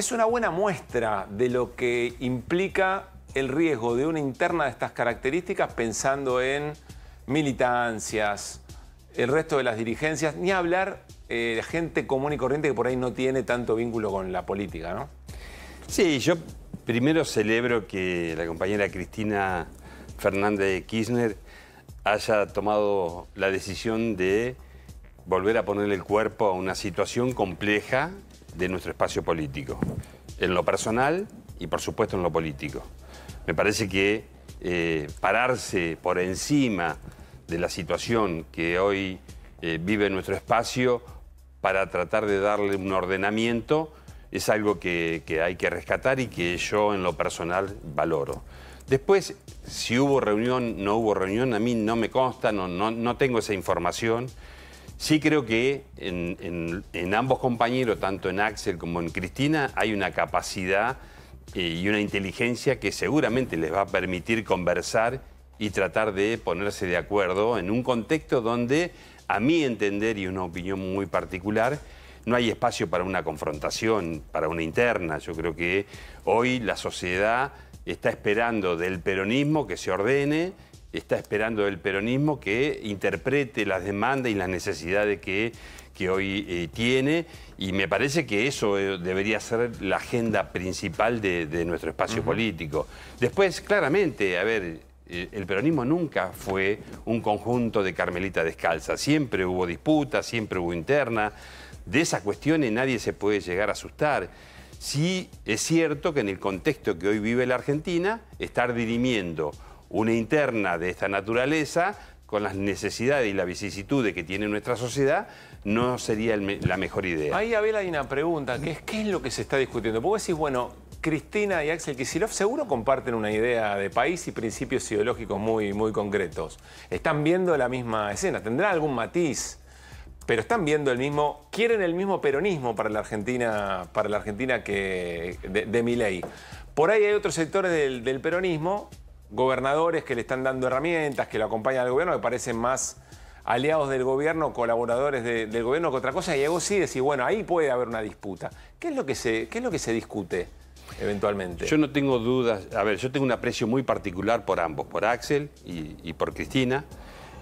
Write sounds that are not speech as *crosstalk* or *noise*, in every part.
es una buena muestra de lo que implica el riesgo de una interna de estas características pensando en militancias, el resto de las dirigencias, ni hablar de eh, gente común y corriente que por ahí no tiene tanto vínculo con la política, ¿no? Sí, yo primero celebro que la compañera Cristina Fernández de Kirchner haya tomado la decisión de volver a ponerle el cuerpo a una situación compleja de nuestro espacio político, en lo personal y por supuesto en lo político. Me parece que eh, pararse por encima de la situación que hoy eh, vive nuestro espacio para tratar de darle un ordenamiento es algo que, hay que rescatar y que yo en lo personal valoro. Después, si hubo reunión, no hubo reunión, a mí no me consta, no, no tengo esa información. Sí creo que en, ambos compañeros, tanto en Axel como en Cristina, hay una capacidad eh, y una inteligencia que seguramente les va a permitir conversar y tratar de ponerse de acuerdo en un contexto donde, a mi entender y una opinión muy particular, no hay espacio para una confrontación, para una interna. Yo creo que hoy la sociedad está esperando del peronismo que se ordene, está esperando el peronismo que interprete las demandas y las necesidades que, hoy eh, tiene y me parece que eso eh, debería ser la agenda principal de, nuestro espacio político. Después, claramente, a ver, eh, el peronismo nunca fue un conjunto de carmelita descalza, siempre hubo disputas, siempre hubo interna, de esas cuestiones nadie se puede llegar a asustar. Sí es cierto que en el contexto que hoy vive la Argentina, estar dirimiendo una interna de esta naturaleza, con las necesidades y las vicisitudes que tiene nuestra sociedad, no sería la mejor idea. Ahí, Abel, hay una pregunta, que es ¿qué es lo que se está discutiendo? Porque decís, bueno, Cristina y Axel Kicillof seguro comparten una idea de país y principios ideológicos muy, muy concretos. Están viendo la misma escena, tendrá algún matiz, pero están viendo el mismo, quieren el mismo peronismo para la Argentina, para la Argentina que de, de Milei. Por ahí hay otros sectores del peronismo gobernadores que le están dando herramientas, que lo acompañan al gobierno, que parecen más aliados del gobierno, colaboradores del gobierno que otra cosa, y algo sí decir, bueno, ahí puede haber una disputa. ¿Qué es lo que se, qué es lo que se discute? eventualmente. Yo no tengo dudas, a ver, yo tengo un aprecio muy particular por ambos, por Axel y, por Cristina,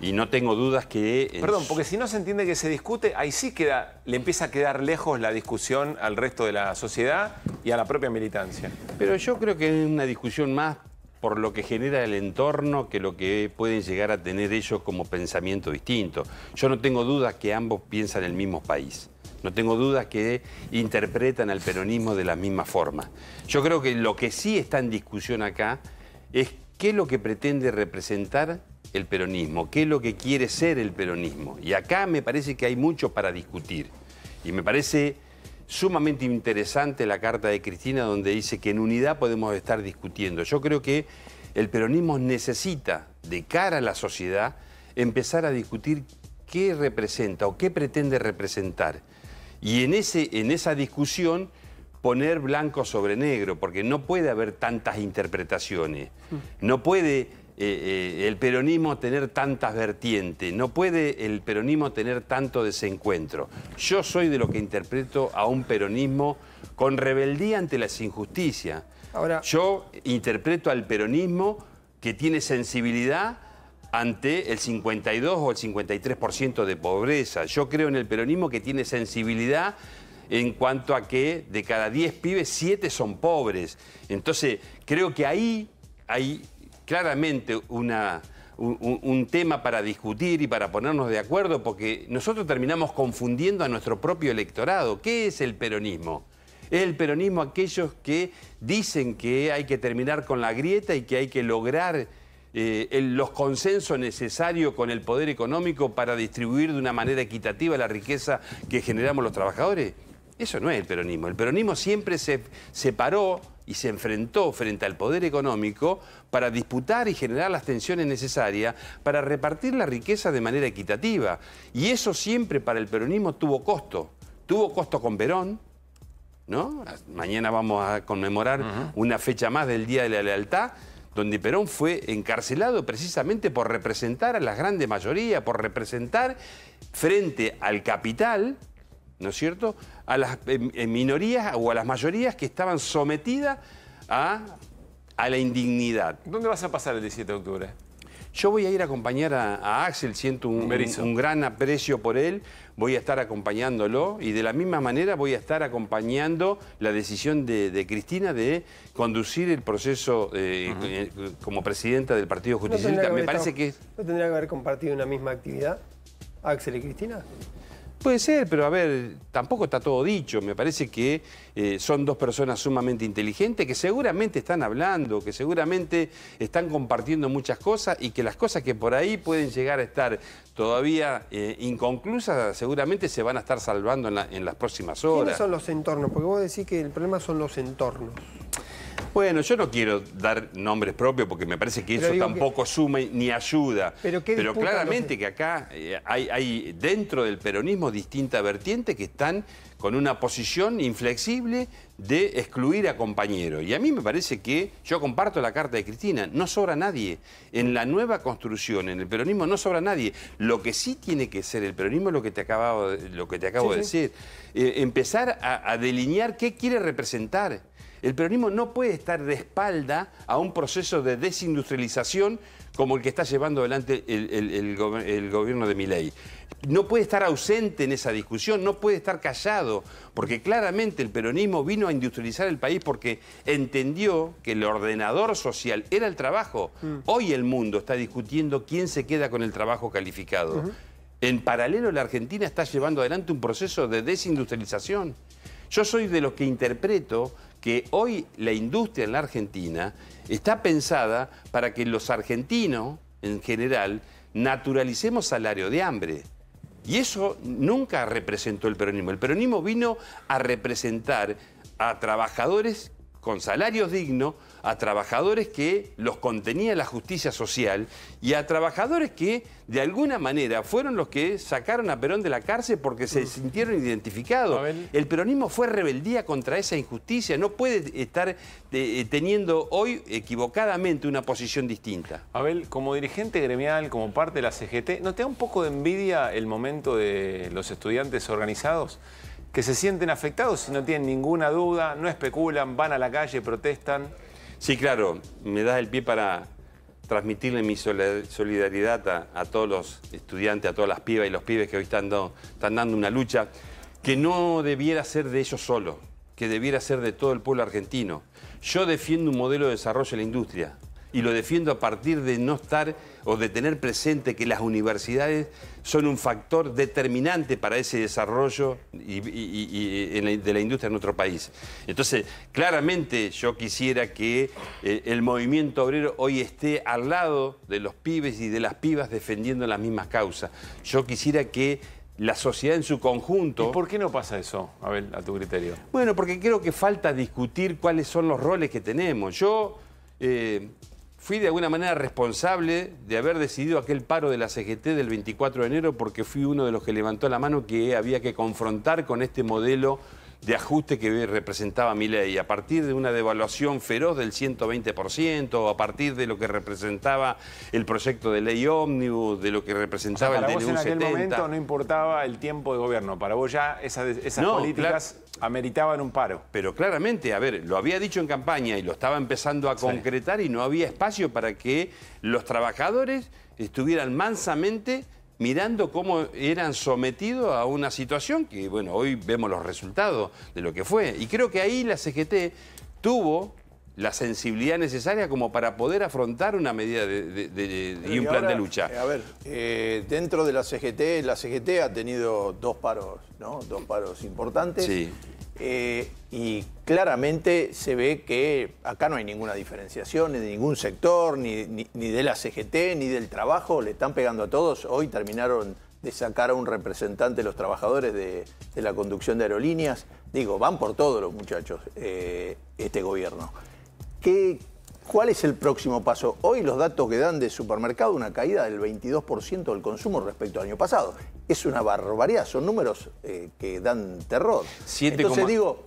y no tengo dudas que... Perdón, porque si no se entiende que se discute, ahí sí queda, le empieza a quedar lejos la discusión al resto de la sociedad y a la propia militancia. Pero yo creo que es una discusión más por lo que genera el entorno que lo que pueden llegar a tener ellos como pensamiento distinto. Yo no tengo dudas que ambos piensan el mismo país. No tengo dudas que interpretan al peronismo de la misma forma. Yo creo que lo que sí está en discusión acá es qué es lo que pretende representar el peronismo, qué es lo que quiere ser el peronismo. Y acá me parece que hay mucho para discutir. Y me parece sumamente interesante la carta de Cristina donde dice que en unidad podemos estar discutiendo. Yo creo que el peronismo necesita, de cara a la sociedad, empezar a discutir qué representa o qué pretende representar. Y en, ese, en esa discusión poner blanco sobre negro, porque no puede haber tantas interpretaciones. Mm. No puede eh, eh, el peronismo tener tantas vertientes, no puede el peronismo tener tanto desencuentro. Yo soy de lo que interpreto a un peronismo con rebeldía ante las injusticias. Ahora... Yo interpreto al peronismo que tiene sensibilidad ante el 52 o el 53% de pobreza. Yo creo en el peronismo que tiene sensibilidad en cuanto a que de cada 10 pibes, 7 son pobres. Entonces, creo que ahí hay claramente una, un, tema para discutir y para ponernos de acuerdo, porque nosotros terminamos confundiendo a nuestro propio electorado. ¿Qué es el peronismo? Es el peronismo aquellos que dicen que hay que terminar con la grieta y que hay que lograr eh, los consensos necesarios con el poder económico para distribuir de una manera equitativa la riqueza que generamos los trabajadores. Eso no es el peronismo. El peronismo siempre se separó y se enfrentó frente al poder económico para disputar y generar las tensiones necesarias para repartir la riqueza de manera equitativa. Y eso siempre para el peronismo tuvo costo. Tuvo costo con Perón, ¿no? Mañana vamos a conmemorar una fecha más del Día de la Lealtad, donde Perón fue encarcelado precisamente por representar a la grandes mayoría, por representar frente al capital, ¿no es cierto?, a las minorías o a las mayorías que estaban sometidas a, la indignidad. ¿Dónde vas a pasar el 17 de octubre? Yo voy a ir a acompañar a, Axel, siento un, gran aprecio por él, voy a estar acompañándolo y de la misma manera voy a estar acompañando la decisión de, Cristina de conducir el proceso eh, eh, como presidenta del Partido Justicialista. Me parece que... ¿No tendría que haber compartido una misma actividad Axel y Cristina? Puede ser, pero a ver, tampoco está todo dicho. Me parece que eh, son dos personas sumamente inteligentes que seguramente están hablando, que seguramente están compartiendo muchas cosas y que las cosas que por ahí pueden llegar a estar todavía eh, inconclusas seguramente se van a estar salvando en, en las próximas horas. ¿Quiénes son los entornos? Porque vos decís que el problema son los entornos. Bueno, yo no quiero dar nombres propios porque me parece que eso tampoco suma ni ayuda. Pero, claramente que... acá eh, hay, dentro del peronismo distintas vertientes que están con una posición inflexible de excluir a compañeros. Y a mí me parece que, yo comparto la carta de Cristina, no sobra nadie. En la nueva construcción, en el peronismo, no sobra nadie. Lo que sí tiene que ser el peronismo es lo que te acabo, de decir. Eh, empezar a delinear qué quiere representar. El peronismo no puede estar de espalda a un proceso de desindustrialización como el que está llevando adelante el, gobierno de Miley. No puede estar ausente en esa discusión, no puede estar callado, porque claramente el peronismo vino a industrializar el país porque entendió que el ordenador social era el trabajo. Mm. Hoy el mundo está discutiendo quién se queda con el trabajo calificado. En paralelo, la Argentina está llevando adelante un proceso de desindustrialización. Yo soy de los que interpreto que hoy la industria en la Argentina está pensada para que los argentinos, en general, naturalicemos salario de hambre. Y eso nunca representó el peronismo. El peronismo vino a representar a trabajadores con salarios dignos a trabajadores que los contenía la justicia social y a trabajadores que de alguna manera fueron los que sacaron a Perón de la cárcel porque se mm. sintieron identificados. El peronismo fue rebeldía contra esa injusticia, no puede estar eh, eh, teniendo hoy equivocadamente una posición distinta. Abel, como dirigente gremial, como parte de la CGT, ¿no te da un poco de envidia el momento de los estudiantes organizados? que se sienten afectados y no tienen ninguna duda, no especulan, van a la calle, protestan. Sí, claro, me das el pie para transmitirle mi solidaridad a, todos los estudiantes, a todas las pibas y los pibes que hoy están, están dando una lucha que no debiera ser de ellos solos, que debiera ser de todo el pueblo argentino. Yo defiendo un modelo de desarrollo de la industria, y lo defiendo a partir de no estar o de tener presente que las universidades son un factor determinante para ese desarrollo de la industria en nuestro país. Entonces, claramente yo quisiera que eh, el movimiento obrero hoy esté al lado de los pibes y de las pibas defendiendo las mismas causas. Yo quisiera que la sociedad en su conjunto. ¿Y por qué no pasa eso, Abel, a tu criterio? Bueno, porque creo que falta discutir cuáles son los roles que tenemos. Yo eh, fui de alguna manera responsable de haber decidido aquel paro de la CGT del 24 de enero porque fui uno de los que levantó la mano que había que confrontar con este modelo de ajuste que representaba mi ley, a partir de una devaluación feroz del 120%, a partir de lo que representaba el proyecto de ley ómnibus, de lo que representaba para vos en aquel momento no importaba el tiempo de gobierno, para vos ya esas, políticas ameritaban un paro. Pero claramente, a ver, lo había dicho en campaña y lo estaba empezando a concretar y no había espacio para que los trabajadores estuvieran mansamente mirando cómo eran sometidos a una situación que, bueno, hoy vemos los resultados de lo que fue. Y creo que ahí la CGT tuvo la sensibilidad necesaria como para poder afrontar una medida de, y un plan de lucha. Eh, a ver, eh, dentro de la CGT, la CGT ha tenido dos paros, ¿no? Dos paros importantes. Sí. Eh, y claramente se ve que acá no hay ninguna diferenciación ni de ningún sector, ni, de la CGT, ni del trabajo, le están pegando a todos. Hoy terminaron de sacar a un representante de los trabajadores de, la conducción de aerolíneas. Digo, van por todos los muchachos eh, este gobierno. ¿Qué, ¿Cuál es el próximo paso? Hoy los datos que dan de supermercado, una caída del 22% del consumo respecto al año pasado. Es una barbaridad, son números eh, que dan terror. Entonces digo,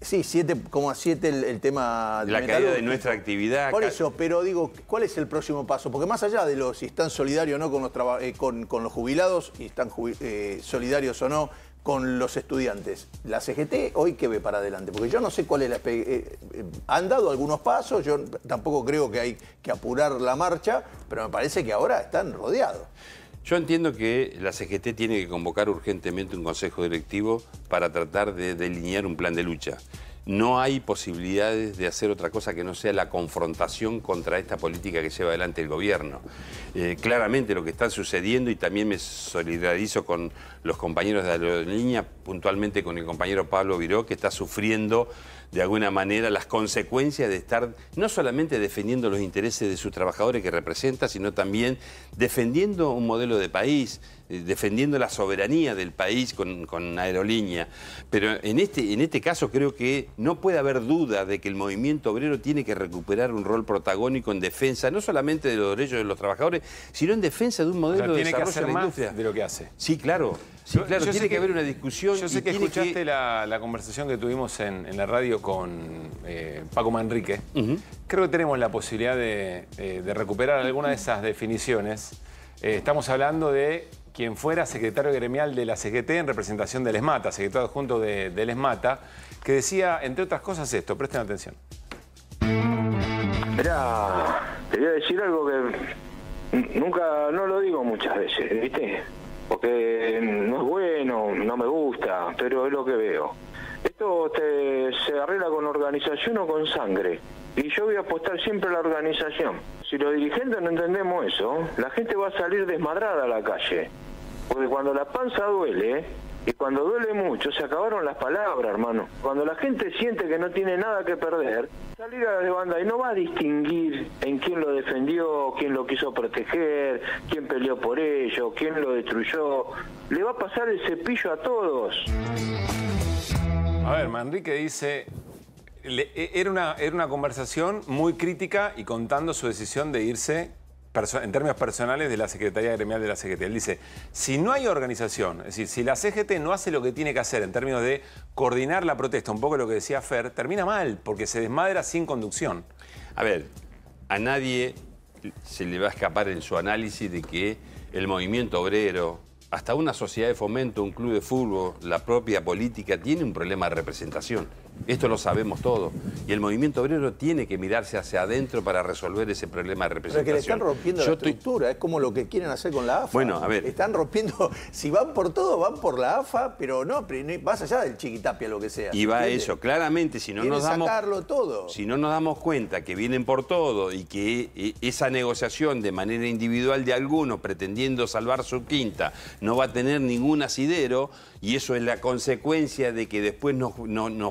sí, 7,7 el, tema... De la caída de nuestra actividad. Por eso, pero digo, ¿cuál es el próximo paso? Porque más allá de los, si están solidarios o no con los, eh, con, los jubilados, si están eh, solidarios o no con los estudiantes. ¿La CGT hoy qué ve para adelante? Porque yo no sé cuál es la... Eh, eh, han dado algunos pasos, yo tampoco creo que hay que apurar la marcha, pero me parece que ahora están rodeados. Yo entiendo que la CGT tiene que convocar urgentemente un consejo directivo para tratar de delinear un plan de lucha. No hay posibilidades de hacer otra cosa que no sea la confrontación contra esta política que lleva adelante el gobierno. Eh, claramente lo que está sucediendo, y también me solidarizo con los compañeros de la línea, puntualmente con el compañero Pablo Viró, que está sufriendo de alguna manera las consecuencias de estar no solamente defendiendo los intereses de sus trabajadores que representa, sino también defendiendo un modelo de país eh, defendiendo la soberanía del país con, aerolínea. Pero en este, en este caso creo que no puede haber duda de que el movimiento obrero tiene que recuperar un rol protagónico en defensa, no solamente de los derechos de los trabajadores, sino en defensa de un modelo de desarrollo de de lo que hace. Sí, claro. tiene que, haber una discusión. Yo sé que escuchaste La, conversación que tuvimos en, la radio con eh, Paco Manrique. Creo que tenemos la posibilidad de, eh, recuperar alguna de esas definiciones. estamos hablando de quien fuera secretario gremial de la CGT en representación del ESMATA, secretario adjunto de, del ESMATA, que decía, entre otras cosas, esto. Presten atención. Mirá, te voy a decir algo que nunca, no lo digo muchas veces, ¿viste? Porque no es bueno, no me gusta, pero es lo que veo. Esto se arregla con organización o con sangre. Y yo voy a apostar siempre a la organización. Si los dirigentes no entendemos eso, la gente va a salir desmadrada a la calle. Porque cuando la panza duele, y cuando duele mucho, se acabaron las palabras, hermano. Cuando la gente siente que no tiene nada que perder, salir a la de banda y no va a distinguir en quién lo defendió, quién lo quiso proteger, quién peleó por ello, quién lo destruyó. Le va a pasar el cepillo a todos. A ver, Manrique dice, e, era, una, era una conversación muy crítica y contando su decisión de irse en términos personales de la Secretaría Gremial de la CGT. Él dice, si no hay organización, es decir, si la CGT no hace lo que tiene que hacer en términos de coordinar la protesta, un poco lo que decía Fer, termina mal, porque se desmadra sin conducción. A ver, a nadie se le va a escapar en su análisis de que el movimiento obrero, hasta una sociedad de fomento, un club de fútbol, la propia política, tiene un problema de representación. Esto lo sabemos todos. Y el movimiento obrero tiene que mirarse hacia adentro para resolver ese problema de representación. Pero que le están rompiendo la estructura, es como lo que quieren hacer con la AFA. Bueno, a ver. Están rompiendo, *laughs* si van por todo, van por la AFA, pero no, vas allá del chiquitapia, lo que sea. Y va eso, claramente, si no nos damos... sacarlo todo. Si no nos damos cuenta que vienen por todo y que e, esa negociación de manera individual de algunos pretendiendo salvar su quinta no va a tener ningún asidero, y eso es la consecuencia de que después nos,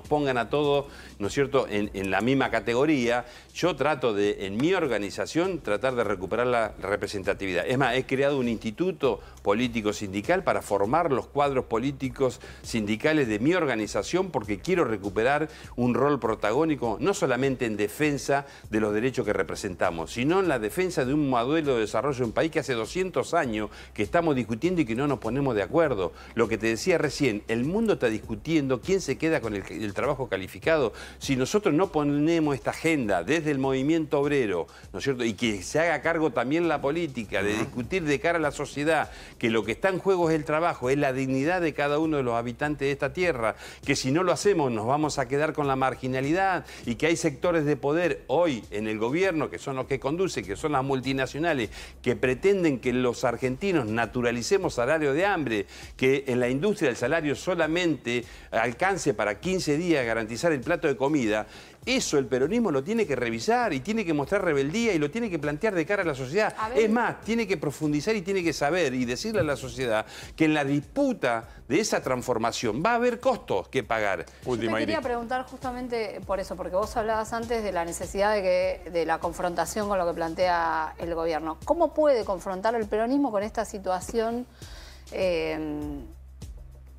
pongan a todos, ¿no es cierto?, en, en, la misma categoría. Yo trato de, en mi organización, tratar de recuperar la representatividad. Es más, he creado un instituto político-sindical para formar los cuadros políticos sindicales de mi organización porque quiero recuperar un rol protagónico, no solamente en defensa de los derechos que representamos, sino en la defensa de un modelo de desarrollo de un país que hace 200 años que estamos discutiendo y que no nos ponemos de acuerdo. Lo que te decía recién, el mundo está discutiendo quién se queda con el, trabajo calificado. Si nosotros no ponemos esta agenda desde el movimiento obrero, ¿no es cierto? Y que se haga cargo también la política, de discutir de cara a la sociedad que lo que está en juego es el trabajo, es la dignidad de cada uno de los habitantes de esta tierra, que si no lo hacemos nos vamos a quedar con la marginalidad y que hay sectores de poder hoy en el gobierno, que son los que conducen, que son las multinacionales, que pretenden que los argentinos naturalicemos salario de hambre, que en la industria el salario solamente alcance para 15 días garantizar el plato de comida, eso el peronismo lo tiene que revisar y tiene que mostrar rebeldía y lo tiene que plantear de cara a la sociedad. es más, tiene que profundizar y tiene que saber y decirle a la sociedad que en la disputa de esa transformación va a haber costos que pagar. Yo te quería preguntar justamente por eso, porque vos hablabas antes de la necesidad de, de la confrontación con lo que plantea el gobierno. ¿Cómo puede confrontar el peronismo con esta situación? Eh,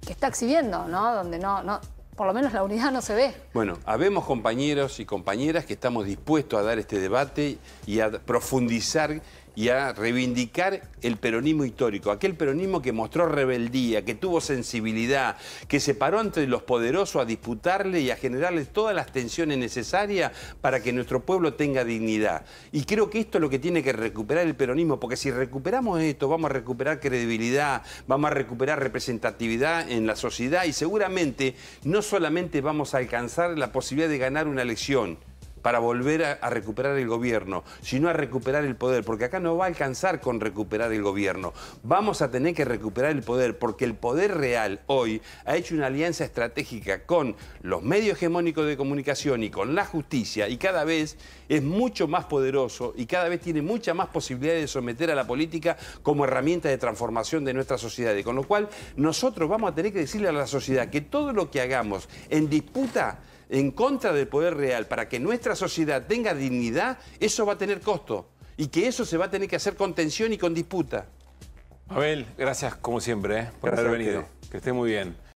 que está exhibiendo, ¿no? Donde no, no, por lo menos la unidad no se ve. Bueno, habemos compañeros y compañeras que estamos dispuestos a dar este debate y a profundizar y a reivindicar el peronismo histórico, aquel peronismo que mostró rebeldía, que tuvo sensibilidad, que se paró entre los poderosos a disputarle y a generarle todas las tensiones necesarias para que nuestro pueblo tenga dignidad. Y creo que esto es lo que tiene que recuperar el peronismo, porque si recuperamos esto, vamos a recuperar credibilidad, vamos a recuperar representatividad en la sociedad y seguramente no solamente vamos a alcanzar la posibilidad de ganar una elección, para volver a, recuperar el gobierno, sino a recuperar el poder, porque acá no va a alcanzar con recuperar el gobierno. Vamos a tener que recuperar el poder, porque el poder real hoy ha hecho una alianza estratégica con los medios hegemónicos de comunicación y con la justicia, y cada vez es mucho más poderoso y cada vez tiene mucha más posibilidad de someter a la política como herramienta de transformación de nuestra sociedad. Y con lo cual, nosotros vamos a tener que decirle a la sociedad que todo lo que hagamos en disputa en contra del poder real para que nuestra sociedad tenga dignidad, eso va a tener costo y que eso se va a tener que hacer con tensión y con disputa. Abel, gracias como siempre ¿eh? por haber venido. Que esté muy bien.